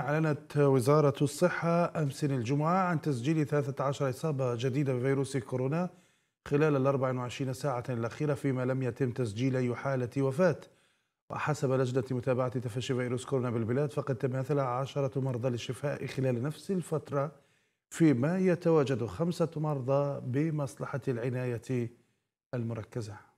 أعلنت وزارة الصحة أمس الجمعة عن تسجيل 13 إصابة جديدة بفيروس كورونا خلال ال 24 ساعة الأخيرة فيما لم يتم تسجيل أي حالة وفاة وحسب لجنة متابعة تفشي فيروس كورونا بالبلاد فقد تماثل عشرة مرضى للشفاء خلال نفس الفترة فيما يتواجد خمسة مرضى بمصلحة العناية المركزة